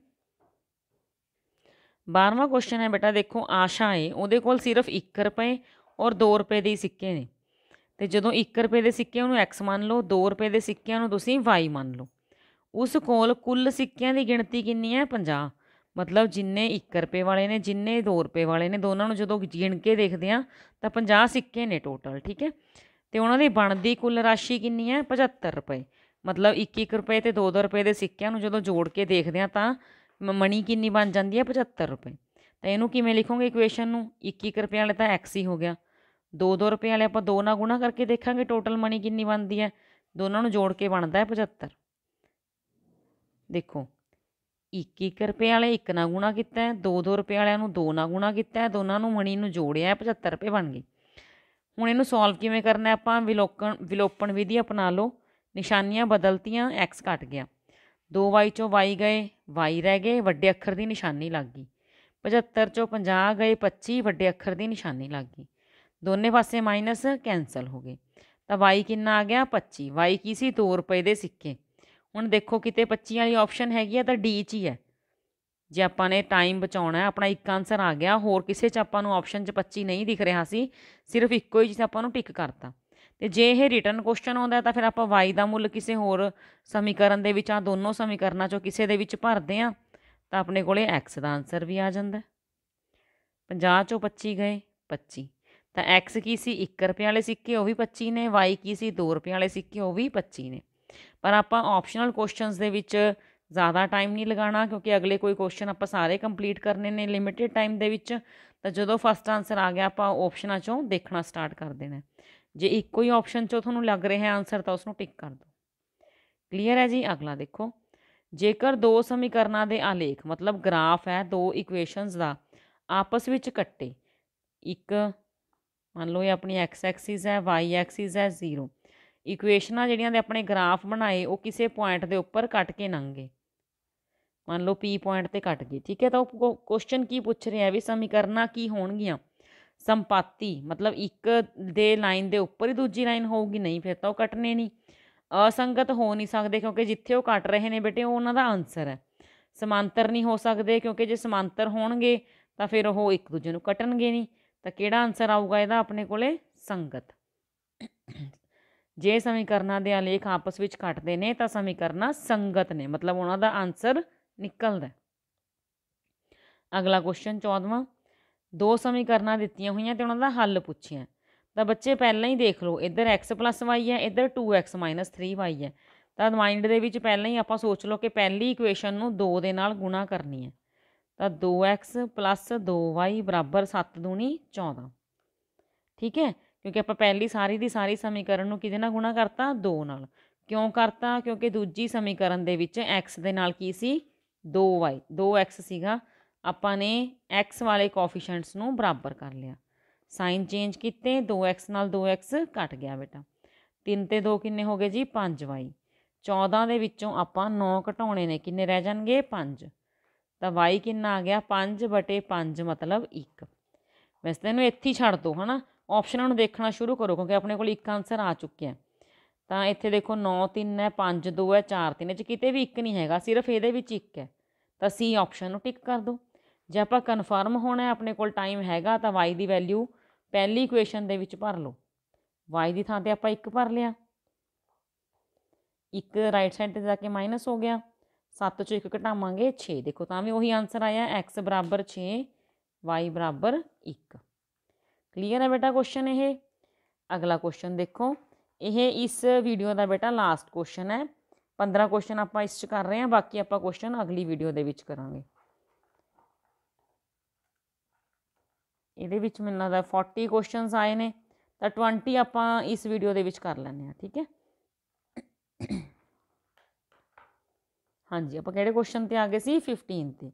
12ਵਾਂ ਕੁਐਸਚਨ ਹੈ ਬੇਟਾ ਦੇਖੋ ਆਸ਼ਾ ਹੈ ਉਹਦੇ ਕੋਲ ਸਿਰਫ 1 ਰੁਪਏ ਔਰ 2 ਰੁਪਏ ਦੇ ਸਿੱਕੇ ਨੇ ਤੇ ਜਦੋਂ 1 ਰੁਪਏ ਦੇ ਸਿੱਕੇ ਉਹਨੂੰ x ਮੰਨ ਲਓ 2 ਰੁਪਏ ਦੇ ਸਿੱਕਿਆਂ ਨੂੰ ਤੁਸੀਂ y ਮੰਨ ਲਓ ਉਸ ਕੋਲ ਕੁੱਲ ਸਿੱਕਿਆਂ ਦੀ ਗਿਣਤੀ ਕਿੰਨੀ ਹੈ 50 ਮਤਲਬ ਜਿੰਨੇ 1 ਰੁਪਏ ਵਾਲੇ ਨੇ ਜਿੰਨੇ 2 ਰੁਪਏ ਵਾਲੇ ਨੇ ਦੋਨਾਂ ਨੂੰ ਜਦੋਂ ਗਿਣ ਕੇ ਦੇਖਦੇ ਆ ਤਾਂ 50 ਸਿੱਕੇ ਨੇ ਟੋਟਲ ਠੀਕ ਹੈ ਤੇ ਉਹਨਾਂ ਦੀ ਬਣਦੀ ਕੁੱਲ ਰਾਸ਼ੀ ਕਿੰਨੀ ਹੈ 75 ਰੁਪਏ ਮਤਲਬ 1-1 ਰੁਪਏ ਤੇ 2-2 ਰੁਪਏ ਦੇ ਸਿੱਕਿਆਂ ਨੂੰ ਜਦੋਂ ਜੋੜ ਕੇ ਦੇਖਦੇ ਆ ਤਾਂ ਮਣੀ ਕਿੰਨੀ ਬਣ ਜਾਂਦੀ ਹੈ 75 ਰੁਪਏ ਤਾਂ ਇਹਨੂੰ ਕਿਵੇਂ ਲਿਖੋਗੇ ਇਕੁਏਸ਼ਨ ਨੂੰ 1-1 ਰੁਪਏ ਵਾਲੇ ਤਾਂ x ਹੀ ਹੋ ਗਿਆ 2-2 ਰੁਪਏ ਵਾਲੇ ਆਪਾਂ 2 ਨਾਲ ਗੁਣਾ ਕਰਕੇ ਦੇਖਾਂਗੇ ਟੋਟਲ ਮਣੀ ਕਿੰਨੀ ਬਣਦੀ ਹੈ ਦੋਨਾਂ ਨੂੰ ਜੋੜ ਕੇ ਬਣਦਾ ਹੈ 75 ਦੇਖੋ 1-1 ਰੁਪਏ ਵਾਲੇ 1 ਨਾਲ ਗੁਣਾ ਕੀਤਾ ਹੈ 2-2 ਰੁਪਏ ਵਾਲਿਆਂ ਨੂੰ 2 ਨਾਲ ਗੁਣਾ ਕੀਤਾ ਹੈ ਦੋਨਾਂ ਨੂੰ ਮਣੀ ਨੂੰ ਜੋੜਿਆ ਹੈ 75 ਰੁਪਏ ਬਣ ਗਏ ਹੁਣ ਇਹਨੂੰ ਸੋਲਵ ਕਿਵੇਂ ਕਰਨਾ ਆਪਾਂ ਵਿਲੋਕਣ ਵਿਲੋਪਣ ਵਿਧੀ ਅਪਣਾ ਲਓ ਨਿਸ਼ਾਨੀਆਂ ਬਦਲਤੀਆਂ x ਘਟ ਗਿਆ 2y ਚੋਂ y ਗਏ y ਰਹਿ ਗਏ ਵੱਡੇ ਅੱਖਰ ਦੀ ਨਿਸ਼ਾਨੀ ਲੱਗ ਗਈ 75 ਚੋਂ 50 ਗਏ 25 ਵੱਡੇ ਅੱਖਰ ਦੀ ਨਿਸ਼ਾਨੀ ਲੱਗ ਗਈ ਦੋਨੇ ਪਾਸੇ ਮਾਈਨਸ ਕੈਨਸਲ ਹੋ ਗਏ ਤਾਂ y ਕਿੰਨਾ ਆ ਗਿਆ 25 y ਕੀ ਸੀ 2 ਰੁਪਏ ਦੇ ਸਿੱਕੇ ਹੁਣ ਦੇਖੋ ਕਿਤੇ 25 ਵਾਲੀ ਆਪਸ਼ਨ ਹੈਗੀ ਆ ਤਾਂ d 'ਚ ਹੀ ਹੈ ਜੇ ਆਪਾਂ ਨੇ ਟਾਈਮ ਬਚਾਉਣਾ ਹੈ ਆਪਣਾ ਇੱਕ ਆਨਸਰ ਆ ਗਿਆ ਹੋਰ ਕਿਸੇ 'ਚ ਆਪਾਂ ਨੂੰ ਆਪਸ਼ਨ 'ਚ 25 ਨਹੀਂ ਦਿਖ ਰਿਹਾ ਸੀ ਸਿਰਫ ਇੱਕੋ ਹੀ ਜਿਸ ਆਪਾਂ ਨੂੰ ਟਿਕ ਕਰਤਾ ਤੇ ਜੇ ਇਹ ਰਿਟਰਨ ਕੁਐਸਚਨ ਆਉਂਦਾ ਤਾਂ ਫਿਰ ਆਪਾਂ y ਦਾ ਮੁੱਲ ਕਿਸੇ ਹੋਰ ਸਮੀਕਰਨ ਦੇ ਵਿੱਚ ਆ ਦੋਨੋਂ ਸਮੀਕਰਨਾਂ ਚੋਂ ਕਿਸੇ ਦੇ ਵਿੱਚ ਭਰਦੇ ਆ ਤਾਂ ਆਪਣੇ ਕੋਲੇ x ਦਾ ਆਨਸਰ ਵੀ ਆ ਜਾਂਦਾ 50 ਚੋਂ 25 ਗਏ 25 ਤਾਂ x ਕੀ ਸੀ 1 ਰੁਪਏ ਵਾਲੇ ਸਿੱਕੇ ਉਹ ਵੀ 25 ਨੇ y ਕੀ ਸੀ 2 ਰੁਪਏ ਵਾਲੇ ਸਿੱਕੇ ਉਹ ਵੀ 25 ਨੇ ਪਰ ਆਪਾਂ ਆਪਸ਼ਨਲ ਕੁਐਸਚਨਸ ਦੇ ਵਿੱਚ ਜ਼ਿਆਦਾ ਟਾਈਮ ਨਹੀਂ ਲਗਾਣਾ ਕਿਉਂਕਿ ਅਗਲੇ ਕੋਈ ਕੁਐਸਚਨ ਆਪਾਂ ਸਾਰੇ ਕੰਪਲੀਟ ਕਰਨੇ ਨੇ ਲਿਮਿਟਿਡ ਟਾਈਮ ਦੇ ਵਿੱਚ ਤਾਂ ਜਦੋਂ ਫਸਟ ਆਨਸਰ ਆ ਗਿਆ ਆਪਾਂ ਆਪਸ਼ਨਾਂ ਚੋਂ ਦੇਖਣਾ ਸਟਾਰਟ ਕਰ ਦੇਣਾ ਜੇ ਇੱਕੋ ਹੀ ਆਪਸ਼ਨ 'ਚੋਂ ਤੁਹਾਨੂੰ ਲੱਗ ਰਿਹਾ ਹੈ ਆਨਸਰ ਤਾਂ ਉਸ ਨੂੰ ਟਿਕ ਕਰ ਦਿਓ ਕਲੀਅਰ ਹੈ ਜੀ ਅਗਲਾ ਦੇਖੋ ਜੇਕਰ ਦੋ ਸਮੀਕਰਨਾਂ ਦੇ ਆਲੇਖ ਮਤਲਬ ਗ੍ਰਾਫ ਹੈ ਦੋ ਇਕੁਏਸ਼ਨਸ ਦਾ ਆਪਸ ਵਿੱਚ ਕੱਟੇ ਇੱਕ ਮੰਨ ਲਓ ਇਹ ਆਪਣੀ x ਐਕਸਿਸ ਹੈ y ਐਕਸਿਸ ਹੈ 0 ਇਕੁਏਸ਼ਨਾਂ ਜਿਹੜੀਆਂ ਦੇ ਆਪਣੇ ਗ੍ਰਾਫ ਬਣਾਏ ਉਹ ਕਿਸੇ ਪੁਆਇੰਟ ਦੇ ਉੱਪਰ ਕੱਟ ਕੇ ਲੰਘੇ ਮੰਨ ਲਓ P ਪੁਆਇੰਟ ਤੇ ਕੱਟ ਗਈ ਠੀਕ ਹੈ ਤਾਂ ਉਹ ਕੁਐਸਚਨ ਕੀ ਪੁੱਛ ਰਿਹਾ ਵੀ ਸਮੀਕਰਨਾਂ ਕੀ ਹੋਣਗੀਆਂ ਸੰਪਾਤੀ ਮਤਲਬ ਇੱਕ ਦੇ ਲਾਈਨ ਦੇ ਉੱਪਰ ਹੀ ਦੂਜੀ ਲਾਈਨ ਹੋਊਗੀ ਨਹੀਂ ਫਿਰ ਤਾਂ ਉਹ ਕੱਟਨੇ ਨਹੀਂ ਅਸੰਗਤ ਹੋ ਨਹੀਂ ਸਕਦੇ ਕਿਉਂਕਿ ਜਿੱਥੇ ਉਹ ਕੱਟ ਰਹੇ ਨੇ ਬੇਟੇ ਉਹ ਉਹਨਾਂ ਦਾ ਆਨਸਰ ਹੈ ਸਮਾਂਤਰ ਨਹੀਂ ਹੋ ਸਕਦੇ ਕਿਉਂਕਿ ਜੇ ਸਮਾਂਤਰ ਹੋਣਗੇ ਤਾਂ ਫਿਰ ਉਹ ਇੱਕ ਦੂਜੇ ਨੂੰ ਕੱਟਣਗੇ ਨਹੀਂ ਤਾਂ ਕਿਹੜਾ ਆਨਸਰ ਆਊਗਾ ਇਹਦਾ ਆਪਣੇ ਕੋਲੇ ਸੰਗਤ ਜੇ ਸਮੀਕਰਨਾਂ ਦੇ ਆਲੇਖ ਆਪਸ ਵਿੱਚ ਕੱਟਦੇ ਨੇ ਤਾਂ ਸਮੀਕਰਨਾਂ ਸੰਗਤ ਨੇ ਮਤਲਬ ਉਹਨਾਂ ਦਾ ਆਨਸਰ ਨਿਕਲਦਾ ਅਗਲਾ ਕੁਐਸਚਨ 14ਵਾਂ ਦੋ ਸਮੀਕਰਨਾਂ ਦਿੱਤੀਆਂ ਹੋਈਆਂ ਤੇ ਉਹਨਾਂ ਦਾ ਹੱਲ ਪੁੱਛਿਆ ਤਾਂ ਬੱਚੇ ਪਹਿਲਾਂ ਹੀ ਦੇਖ ਲਓ ਇੱਧਰ x y ਹੈ ਇੱਧਰ 2x 3y ਹੈ ਤਾਂ ਮਾਈਂਡ ਦੇ ਵਿੱਚ ਪਹਿਲਾਂ ਹੀ ਆਪਾਂ ਸੋਚ ਲਓ ਕਿ ਪਹਿਲੀ ਇਕੁਏਸ਼ਨ ਨੂੰ 2 ਦੇ ਨਾਲ ਗੁਣਾ ਕਰਨੀ ਹੈ ਤਾਂ 2x 2y 7 ਦੂਣੀ 14 ਠੀਕ ਹੈ ਕਿਉਂਕਿ ਆਪਾਂ ਪਹਿਲੀ ਸਾਰੀ ਦੀ ਸਾਰੀ ਸਮੀਕਰਨ ਨੂੰ ਕਿਹਦੇ ਨਾਲ ਗੁਣਾ ਕਰਤਾ 2 ਨਾਲ ਕਿਉਂ ਕਰਤਾ ਕਿਉਂਕਿ ਦੂਜੀ ਸਮੀਕਰਨ ਦੇ ਵਿੱਚ x ਦੇ ਨਾਲ ਕੀ ਸੀ 2y 2x ਸੀਗਾ ਆਪਾਂ ਨੇ x ਵਾਲੇ ਕੋਫੀਸ਼ੀਐਂਟਸ ਨੂੰ ਬਰਾਬਰ ਕਰ ਲਿਆ ਸਾਈਨ ਚੇਂਜ ਕੀਤੇ 2x ਨਾਲ 2x ਘਟ ਗਿਆ ਬੇਟਾ 3 ਤੇ 2 ਕਿੰਨੇ ਹੋ ਗਏ ਜੀ 5y 14 ਦੇ ਵਿੱਚੋਂ ਆਪਾਂ 9 ਘਟਾਉਣੇ ਨੇ ਕਿੰਨੇ ਰਹਿ ਜਾਣਗੇ 5 ਤਾਂ y ਕਿੰਨਾ ਆ ਗਿਆ 5 5 ਮਤਲਬ 1 ਵੈਸੇ ਤਾਂ ਇਹਨੂੰ ਇੱਥੇ ਹੀ ਛੱਡ ਦਿਓ ਹਨਾ ਆਪਸ਼ਨਾਂ ਨੂੰ ਦੇਖਣਾ ਸ਼ੁਰੂ ਕਰੋ ਕਿਉਂਕਿ ਆਪਣੇ ਕੋਲ ਇੱਕ ਆਨਸਰ ਆ ਚੁੱਕਿਆ ਤਾਂ ਇੱਥੇ ਦੇਖੋ 9 3 ਹੈ 5 2 ਹੈ 4 3 ਇਹ ਚ ਕਿਤੇ ਵੀ 1 ਨਹੀਂ ਹੈਗਾ ਸਿਰਫ ਇਹਦੇ ਵਿੱਚ 1 ਹੈ ਤਾਂ ਸੀ ਆਪਸ਼ਨ ਨੂੰ ਟਿਕ ਕਰ ਦਿਓ ਜੇ ਆਪਾਂ ਕਨਫਰਮ ਹੋਣਾ ਆਪਣੇ ਕੋਲ ਟਾਈਮ ਹੈਗਾ ਤਾਂ y ਦੀ ਵੈਲਿਊ ਪਹਿਲੀ ਇਕੁਏਸ਼ਨ ਦੇ ਵਿੱਚ ਭਰ ਲਓ y ਦੀ ਥਾਂ ਤੇ ਆਪਾਂ 1 ਭਰ ਲਿਆ 1 ਰਾਈਟ ਸਾਈਡ ਤੇ ਜਾ ਕੇ ਮਾਈਨਸ ਹੋ ਗਿਆ 7 ਚੋਂ 1 ਘਟਾਵਾਂਗੇ 6 ਦੇਖੋ ਤਾਂ ਵੀ ਉਹੀ ਆਨਸਰ ਆਇਆ x 6 y 1 ਕਲੀਅਰ ਹੈ ਬੇਟਾ ਕੁਐਸਚਨ ਇਹ ਅਗਲਾ ਕੁਐਸਚਨ ਦੇਖੋ ਇਹ ਇਸ ਵੀਡੀਓ ਦਾ ਬੇਟਾ ਲਾਸਟ ਕੁਐਸਚਨ ਹੈ 15 ਕੁਐਸਚਨ ਆਪਾਂ ਇਸ ਚ ਕਰ ਰਹੇ ਹਾਂ ਬਾਕੀ ਆਪਾਂ ਕੁਐਸਚਨ ਅਗਲੀ ਵੀਡੀਓ ਦੇ ਵਿੱਚ ਕਰਾਂਗੇ ਇਹਦੇ ਵਿੱਚ ਮੈਨੂੰ ਲੱਗਦਾ 40 ਕੁਐਸਚਨਸ ਆਏ ਨੇ ਤਾਂ 20 ਆਪਾਂ ਇਸ ਵੀਡੀਓ ਦੇ ਵਿੱਚ ਕਰ ਲੈਂਦੇ ਆ ਠੀਕ ਹੈ ਹਾਂਜੀ ਆਪਾਂ ਕਿਹੜੇ ਕੁਐਸਚਨ ਤੇ ਆ ਗਏ ਸੀ 15 ਤੇ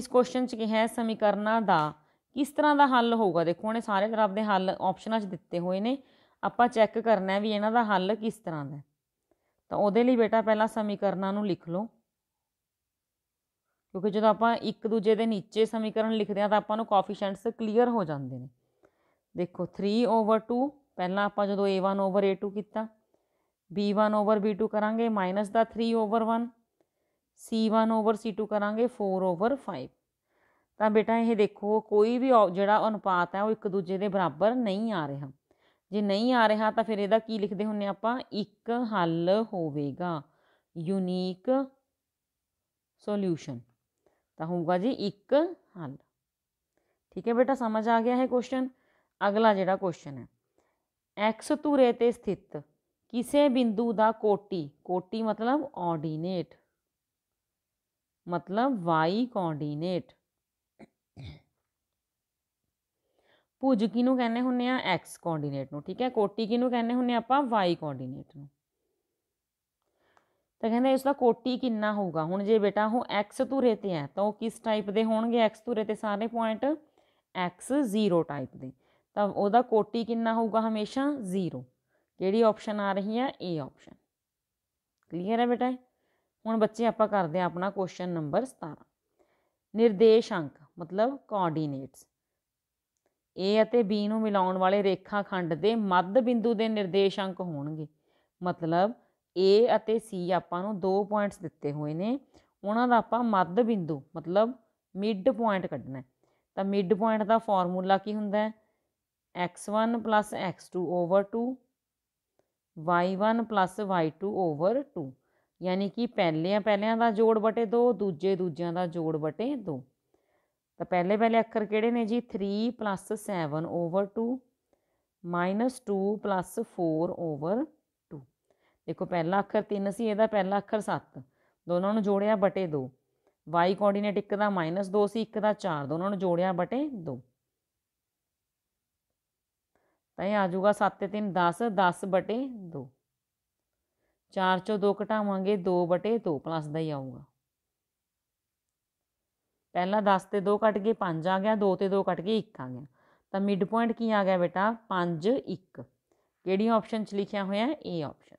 ਇਸ ਕੁਐਸਚਨ 'ਚ ਕੀ ਹੈ ਸਮੀਕਰਨਾਂ ਦਾ ਕਿਸ ਤਰ੍ਹਾਂ ਦਾ ਹੱਲ ਹੋਊਗਾ ਦੇਖੋ ਉਹਨੇ ਸਾਰੇ ਤਰ੍ਹਾਂ ਦੇ ਹੱਲ ਆਪਸ਼ਨਾਂ 'ਚ ਦਿੱਤੇ ਹੋਏ ਨੇ ਆਪਾਂ ਚੈੱਕ ਕਰਨਾ ਵੀ ਇਹਨਾਂ ਦਾ ਹੱਲ ਕਿਸ ਤਰ੍ਹਾਂ ਦਾ ਤਾਂ ਉਹਦੇ ਲਈ ਬੇਟਾ ਪਹਿਲਾਂ ਸਮੀਕਰਨਾਂ ਨੂੰ ਲਿਖ ਲਓ ਕਿਉਂਕਿ ਜਦੋਂ ਆਪਾਂ ਇੱਕ ਦੂਜੇ ਦੇ ਨੀਚੇ ਸਮੀਕਰਨ ਲਿਖਦੇ ਆ ਤਾਂ ਆਪਾਂ ਨੂੰ ਕੋਫੀਸ਼ੀਐਂਟਸ ਕਲੀਅਰ ਹੋ ਜਾਂਦੇ ਨੇ ਦੇਖੋ 3 ਓਵਰ 2 ਪਹਿਲਾਂ ਆਪਾਂ ਜਦੋਂ a1 ਓਵਰ a2 ਕੀਤਾ b1 ਓਵਰ b2 ਕਰਾਂਗੇ ਮਾਈਨਸ ਦਾ 3 ਓਵਰ 1 c1 ਓਵਰ c2 ਕਰਾਂਗੇ 4 ਓਵਰ 5 ਤਾਂ ਬੇਟਾ ਇਹ ਦੇਖੋ ਕੋਈ ਵੀ ਜਿਹੜਾ ਅਨੁਪਾਤ ਹੈ ਉਹ ਇੱਕ ਦੂਜੇ ਦੇ ਬਰਾਬਰ ਨਹੀਂ ਆ ਰਿਹਾ ਜੇ ਨਹੀਂ ਆ ਰਿਹਾ ਤਾਂ ਫਿਰ ਇਹਦਾ ਕੀ ਲਿਖਦੇ ਹੁੰਨੇ ਆਪਾਂ ਇੱਕ ਹੱਲ ਹੋਵੇਗਾ ਯੂਨੀਕ ਸੋਲੂਸ਼ਨ ਤਾਂ ਹੋਊਗਾ ਜੀ ਇੱਕ ਹੱਲ ਠੀਕ ਹੈ ਬੇਟਾ ਸਮਝ ਆ ਗਿਆ ਹੈ ਕੁਐਸਚਨ ਅਗਲਾ ਜਿਹੜਾ ਕੁਐਸਚਨ ਹੈ ਐਕਸ ਧੁਰੇ ਤੇ ਸਥਿਤ ਕਿਸੇ ਬਿੰਦੂ ਦਾ ਕੋਟੀ ਕੋਟੀ ਮਤਲਬ ਆਰਡੀਨੇਟ ਮਤਲਬ y ਕੋਆਰਡੀਨੇਟ ਭੁਜ ਕਿਹਨੂੰ ਕਹਿੰਦੇ ਹੁੰਨੇ ਆ x ਕੋਆਰਡੀਨੇਟ ਨੂੰ ਠੀਕ ਹੈ ਕੋਟੀ ਕਿਹਨੂੰ ਕਹਿੰਦੇ ਹੁੰਨੇ ਆਪਾਂ y ਕੋਆਰਡੀਨੇਟ ਨੂੰ ਤਾਂ ਕਹਿੰਦੇ ਇਸ ਦਾ ਕੋਟੀ ਕਿੰਨਾ ਹੋਊਗਾ ਹੁਣ ਜੇ ਬੇਟਾ ਉਹ x ਧੁਰੇ ਤੇ ਹੈ ਤਾਂ ਉਹ ਕਿਸ ਟਾਈਪ ਦੇ ਹੋਣਗੇ x ਧੁਰੇ ਤੇ ਸਾਰੇ ਪੁਆਇੰਟ x 0 ਟਾਈਪ ਦੇ ਤਾਂ ਉਹਦਾ ਕੋਟੀ ਕਿੰਨਾ ਹੋਊਗਾ ਹਮੇਸ਼ਾ 0 ਕਿਹੜੀ ਆਪਸ਼ਨ ਆ ਰਹੀ ਹੈ A ਆਪਸ਼ਨ ਕਲੀਅਰ ਹੈ ਬੇਟਾ ਹੁਣ ਬੱਚੇ ਆਪਾਂ ਕਰਦੇ ਆ ਆਪਣਾ ਕੁਐਸਚਨ ਨੰਬਰ 17 ਨਿਰਦੇਸ਼ਾਂਕ ਮਤਲਬ ਕੋਆਰਡੀਨੇਟਸ A ਅਤੇ B ਨੂੰ ਮਿਲਾਉਣ ਵਾਲੇ ਰੇਖਾਖੰਡ ਦੇ ਮੱਧ ਬਿੰਦੂ ਦੇ ਨਿਰਦੇਸ਼ਾਂਕ ਹੋਣਗੇ ਮਤਲਬ ਏ ਅਤੇ ਸੀ ਆਪਾਂ ਨੂੰ ਦੋ ਪੁਆਇੰਟਸ ਦਿੱਤੇ ਹੋਏ ਨੇ ਉਹਨਾਂ ਦਾ ਆਪਾਂ ਮੱਧ ਬਿੰਦੂ ਮਤਲਬ ਮਿਡ ਪੁਆਇੰਟ ਕੱਢਣਾ ਤਾਂ ਮਿਡ ਪੁਆਇੰਟ ਦਾ ਫਾਰਮੂਲਾ ਕੀ ਹੁੰਦਾ ਹੈ x1 x2 over 2 y1 y2 over 2 ਯਾਨੀ ਕਿ ਪਹਿਲਿਆਂ ਪਹਿਲਿਆਂ ਦਾ ਜੋੜ ਬਟੇ 2 ਦੂਜੇ ਦੂਜਿਆਂ ਦਾ ਜੋੜ ਬਟੇ 2 ਤਾਂ ਪਹਿਲੇ ਪਹਿਲੇ ਅੱਖਰ ਕਿਹੜੇ ਨੇ ਜੀ 3 7 ਓਵਰ 2 2 4 ਓਵਰ ਦੇਖੋ ਪਹਿਲਾ ਅੱਖਰ 3 ਸੀ ਇਹਦਾ ਪਹਿਲਾ ਅੱਖਰ 7 ਦੋਨਾਂ ਨੂੰ ਜੋੜਿਆ ਬਟੇ 2 y ਕੋਆਰਡੀਨੇਟ ਇੱਕ ਦਾ -2 ਸੀ ਇੱਕ ਦਾ 4 ਦੋਨਾਂ ਨੂੰ ਜੋੜਿਆ ਬਟੇ 2 ਤਾਂ ਇਹ ਆ ਜਾਊਗਾ 7 ਤੇ 3 10 10 ਬਟੇ 2 4 ਚੋਂ 2 ਘਟਾਵਾਂਗੇ 2 ਬਟੇ 2 ਪਲੱਸ ਦਾ ਹੀ ਆਊਗਾ ਪਹਿਲਾਂ 10 ਤੇ 2 ਕੱਟ ਗਏ 5 ਆ ਗਿਆ 2 ਤੇ 2 ਕੱਟ ਗਏ 1 ਆ ਗਿਆ ਤਾਂ ਮਿਡ ਪੁਆਇੰਟ ਕੀ ਆ ਗਿਆ ਬੇਟਾ 5 1 ਕਿਹੜੀ ਆਪਸ਼ਨ 'ਚ ਲਿਖਿਆ ਹੋਇਆ A ਆਪਸ਼ਨ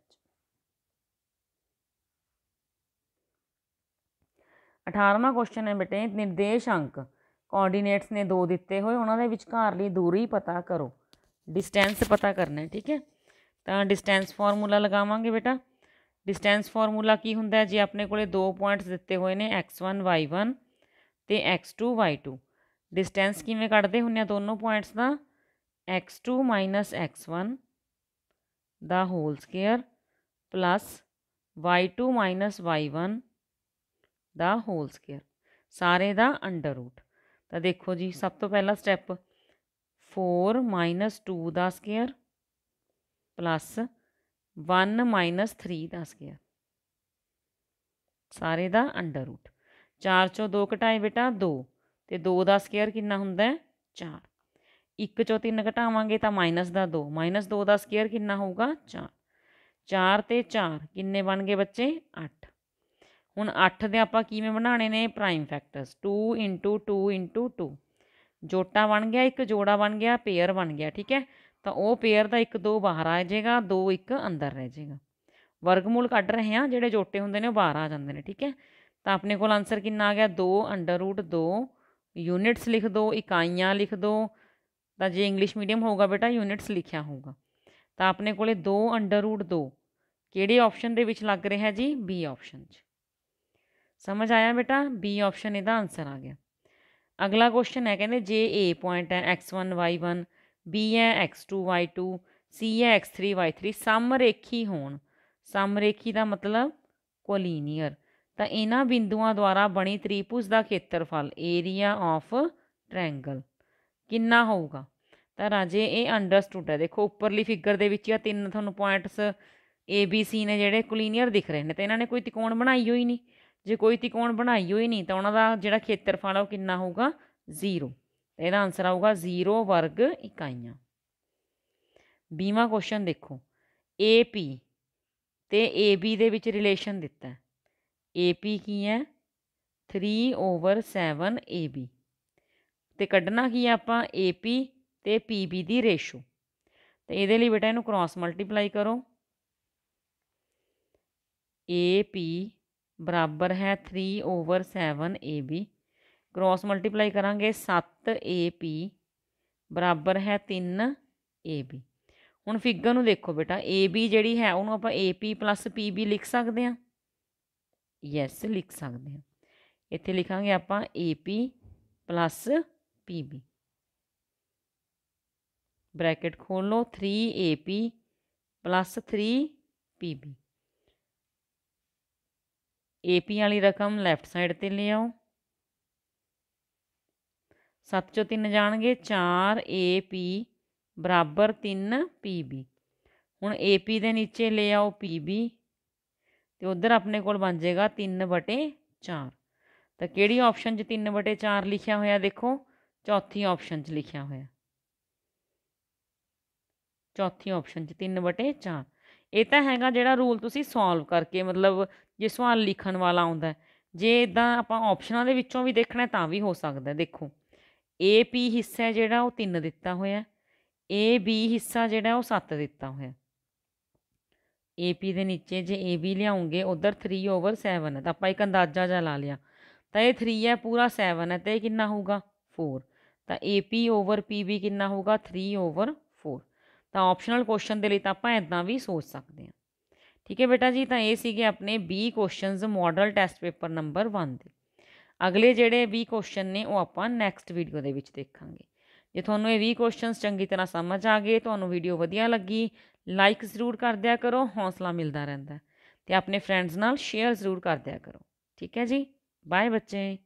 18ਵਾਂ ਕੁਐਸਚਨ ਹੈ ਬੇਟੇ ਨਿਰਦੇਸ਼ ਅੰਕ ਕੋਆਰਡੀਨੇਟਸ ਨੇ ਦੋ ਦਿੱਤੇ ਹੋਏ ਉਹਨਾਂ ਦੇ ਵਿਚਕਾਰਲੀ ਦੂਰੀ ਪਤਾ ਕਰੋ ਡਿਸਟੈਂਸ ਪਤਾ ਕਰਨਾ ਹੈ ਠੀਕ ਹੈ ਤਾਂ ਡਿਸਟੈਂਸ ਫਾਰਮੂਲਾ ਲਗਾਵਾਂਗੇ ਬੇਟਾ ਡਿਸਟੈਂਸ ਫਾਰਮੂਲਾ ਕੀ ਹੁੰਦਾ ਹੈ ਜੇ ਆਪਣੇ ਕੋਲੇ ਦੋ ਪੁਆਇੰਟਸ ਦਿੱਤੇ ਹੋਏ ਨੇ x1 y1 ਤੇ x2 y2 ਡਿਸਟੈਂਸ ਕਿਵੇਂ ਕੱਢਦੇ ਹੁੰਨੇ ਆ ਦੋਨੋਂ ਪੁਆਇੰਟਸ ਦਾ x2 x1 ਦਾ whole square plus y2 y1 the whole square सारे का अंडर रूट तो देखो जी हम्म। सब तो पहला स्टैप फोर माइनस टू का square plus one minus three का स्केयर सारे का अंडर रूट चार चो दो घटाए बेटा दो ते दो का स्केयर कि चार एक चो तीन घटावे तो माइनस का दो माइनस दो का स्केयर कि होगा चार चार ते चार किन्ने बन गए बच्चे अठ ਹੁਣ 8 ਦੇ ਆਪਾਂ ਕਿਵੇਂ ਬਣਾਣੇ ਨੇ ਪ੍ਰਾਈਮ ਫੈਕਟਰਸ 2 2 2 ਜੋਟਾ ਬਣ ਗਿਆ ਇੱਕ ਜੋੜਾ ਬਣ ਗਿਆ ਪੇਅਰ ਬਣ ਗਿਆ ਠੀਕ ਹੈ ਤਾਂ ਉਹ ਪੇਅਰ ਦਾ ਇੱਕ ਦੋ ਬਾਹਰ ਆ ਜਾਏਗਾ ਦੋ ਇੱਕ ਅੰਦਰ ਰਹਿ ਜਾਏਗਾ ਵਰਗਮੂਲ ਕੱਢ ਰਹੇ ਹਾਂ ਜਿਹੜੇ ਜੋਟੇ ਹੁੰਦੇ ਨੇ ਉਹ ਬਾਹਰ ਆ ਜਾਂਦੇ ਨੇ ਠੀਕ ਹੈ ਤਾਂ ਆਪਣੇ ਕੋਲ ਆਨਸਰ ਕਿੰਨਾ ਆ ਗਿਆ 2 √2 ਯੂਨਿਟਸ ਲਿਖ ਦੋ ਇਕਾਈਆਂ ਲਿਖ ਦੋ ਤਾਂ ਜੇ ਇੰਗਲਿਸ਼ ਮੀਡੀਅਮ ਹੋਊਗਾ ਬੇਟਾ ਯੂਨਿਟਸ ਲਿਖਿਆ ਹੋਊਗਾ ਤਾਂ ਆਪਣੇ ਕੋਲੇ 2 √2 ਕਿਹੜੇ ਆਪਸ਼ਨ ਦੇ ਵਿੱਚ ਲੱਗ ਰਿਹਾ ਜੀ ਬੀ ਆਪਸ਼ਨ 'ਚ ਸਮਝ ਆਇਆ ਬੇਟਾ ਬੀ ਆਪਸ਼ਨ ਇਹਦਾ ਆਨਸਰ ਆ ਗਿਆ ਅਗਲਾ ਕੁਐਸਚਨ ਹੈ ਕਹਿੰਦੇ ਜੇ A ਪੁਆਇੰਟ ਹੈ x1 y1 B ਹੈ x2 y2 C ਹੈ x3 y3 ਸਮ ਰੇਖੀ ਹੋਣ ਸਮ ਰੇਖੀ ਦਾ ਮਤਲਬ ਕੋਲੀਨੀਅਰ ਤਾਂ ਇਹਨਾਂ ਬਿੰਦੂਆਂ ਦੁਆਰਾ ਬਣੀ ਤ੍ਰਿਭੁਜ ਦਾ ਖੇਤਰਫਲ ਏਰੀਆ ਆਫ ਟ੍ਰਾਇੰਗਲ ਕਿੰਨਾ ਹੋਊਗਾ ਤਾਂ ਰਾਜੇ ਇਹ ਅੰਡਰਸਟੂਡ ਹੈ ਦੇਖੋ ਉੱਪਰਲੀ ਫਿਗਰ ਦੇ ਵਿੱਚ ਆ ਤਿੰਨ ਤੁਹਾਨੂੰ ਪੁਆਇੰਟਸ ABC ਨੇ ਜਿਹੜੇ ਕੋਲੀਨੀਅਰ ਦਿਖ ਰਹੇ ਨੇ ਤਾਂ ਇਹਨਾਂ ਨੇ ਕੋਈ ਤਿਕੋਣ ਬਣਾਈ ਹੋਈ ਨਹੀਂ ਜੇ ਕੋਈ ਤਿਕੋਣ ਬਣਾਈ ਹੋਈ ਨਹੀਂ ਤਾਂ ਉਹਨਾਂ ਦਾ ਜਿਹੜਾ ਖੇਤਰਫਲ ਉਹ ਕਿੰਨਾ ਹੋਊਗਾ 0 ਇਹਦਾ ਆਨਸਰ ਆਊਗਾ 0 ਵਰਗ ਇਕਾਈਆਂ ਬੀਵਾ ਕੁਐਸਚਨ ਦੇਖੋ AP ਤੇ AB ਦੇ ਵਿੱਚ ਰਿਲੇਸ਼ਨ ਦਿੱਤਾ ਹੈ AP ਕੀ ਹੈ 3 ਓਵਰ 7 AB ਤੇ ਕੱਢਣਾ ਕੀ ਹੈ ਆਪਾਂ AP ਤੇ PB ਦੀ ਰੇਸ਼ੋ ਤੇ ਇਹਦੇ ਲਈ ਬੇਟਾ ਇਹਨੂੰ ਕ੍ਰਾਸ ਮਲਟੀਪਲਾਈ ਕਰੋ AP ਬਰਾਬਰ ਹੈ 3 ਓਵਰ 7 AB ਕ੍ਰਾਸ ਮਲਟੀਪਲਾਈ ਕਰਾਂਗੇ 7 ਬਰਾਬਰ ਹੈ 3 ਹੁਣ ਫਿਗਰ ਨੂੰ ਦੇਖੋ ਬੇਟਾ AB ਜਿਹੜੀ ਹੈ ਉਹਨੂੰ ਆਪਾਂ AP PB ਲਿਖ ਸਕਦੇ ਹਾਂ ਯੈਸ ਲਿਖ ਸਕਦੇ ਹਾਂ ਇੱਥੇ ਲਿਖਾਂਗੇ ਆਪਾਂ AP PB ਬ੍ਰੈਕਟ ਖੋਲ ਲਓ 3AP 3 PB ਏਪੀ ਵਾਲੀ ਰਕਮ ਲੈਫਟ ਸਾਈਡ ਤੇ ਲੈ ਆਓ 7 ਚੋਂ 3 ਜਾਣਗੇ 4 ਏਪੀ ਬਰਾਬਰ 3 ਪੀਬੀ ਹੁਣ ਏਪੀ ਦੇ ਨੀਚੇ ਲੈ ਆਓ ਪੀਬੀ ਤੇ ਉਧਰ ਆਪਣੇ ਕੋਲ ਬਣ ਜਾਏਗਾ 3/4 ਤਾਂ ਕਿਹੜੀ ਆਪਸ਼ਨ 'ਚ 3/4 ਲਿਖਿਆ ਹੋਇਆ ਦੇਖੋ ਚੌਥੀ ਆਪਸ਼ਨ 'ਚ ਲਿਖਿਆ ਹੋਇਆ ਚੌਥੀ ਆਪਸ਼ਨ 'ਚ 3/4 ਇਹ ਤਾਂ ਹੈਗਾ ਜਿਹੜਾ ਰੂਲ ਤੁਸੀਂ ਸੋਲਵ ਕਰਕੇ ਮਤਲਬ ਜੇ ਸਵਾਲ ਲਿਖਣ ਵਾਲਾ ਆਉਂਦਾ ਜੇ ਇਦਾਂ ਆਪਾਂ ਆਪਸ਼ਨਾਂ ਦੇ ਵਿੱਚੋਂ ਵੀ ਦੇਖਣਾ ਤਾਂ ਵੀ ਹੋ ਸਕਦਾ ਦੇਖੋ ਏ ਪੀ ਹਿੱਸਾ ਜਿਹੜਾ ਉਹ 3 ਦਿੱਤਾ ਹੋਇਆ ਏ ਬੀ ਹਿੱਸਾ ਜਿਹੜਾ ਉਹ 7 ਦਿੱਤਾ ਹੋਇਆ ਏ ਪੀ ਦੇ ਨੀਚੇ ਜੇ ਏ ਬੀ ਲਿਆਉਂਗੇ ਉਧਰ 3 ਓਵਰ 7 ਹੈ ਤਾਂ ਆਪਾਂ ਇੱਕ ਅੰਦਾਜ਼ਾ ਜਾ ਲਾ ਲਿਆ ਤਾਂ ਇਹ 3 ਹੈ ਪੂਰਾ 7 ਹੈ ਤਾਂ ਇਹ ਕਿੰਨਾ ਹੋਊਗਾ 4 ਤਾਂ ਏ ਪੀ ਓਵਰ ਪੀ ਬੀ ਕਿੰਨਾ ਹੋਊਗਾ 3 ਓਵਰ 4 ਤਾਂ ਆਪਸ਼ਨਲ ਕੁਐਸਚਨ ਦੇ ਲਈ ਤਾਂ ਆਪਾਂ ਇਦਾਂ ਵੀ ਸੋਚ ਸਕਦੇ ਹਾਂ ਠੀਕ ਹੈ ਬੇਟਾ ਜੀ ਤਾਂ ਇਹ ਸੀਗੇ ਆਪਣੇ 20 questions model test paper number 1 ਦੇ ਅਗਲੇ ਜਿਹੜੇ 20 ਕੁਐਸਚਨ ਨੇ ਉਹ ਆਪਾਂ ਨੈਕਸਟ ਵੀਡੀਓ ਦੇ ਵਿੱਚ ਦੇਖਾਂਗੇ ਜੇ ਤੁਹਾਨੂੰ ਇਹ 20 ਕੁਐਸਚਨਸ ਚੰਗੀ ਤਰ੍ਹਾਂ ਸਮਝ ਆ ਗਏ ਤੁਹਾਨੂੰ ਵੀਡੀਓ ਵਧੀਆ ਲੱਗੀ ਲਾਈਕ ਜ਼ਰੂਰ ਕਰ ਦਿਆ ਕਰੋ ਹੌਸਲਾ ਮਿਲਦਾ ਰਹਿੰਦਾ ਤੇ ਆਪਣੇ ਫਰੈਂਡਸ ਨਾਲ ਸ਼ੇਅਰ ਜ਼ਰੂਰ ਕਰ ਦਿਆ ਕਰੋ ਠੀਕ ਹੈ ਜੀ ਬਾਏ ਬੱਚੇ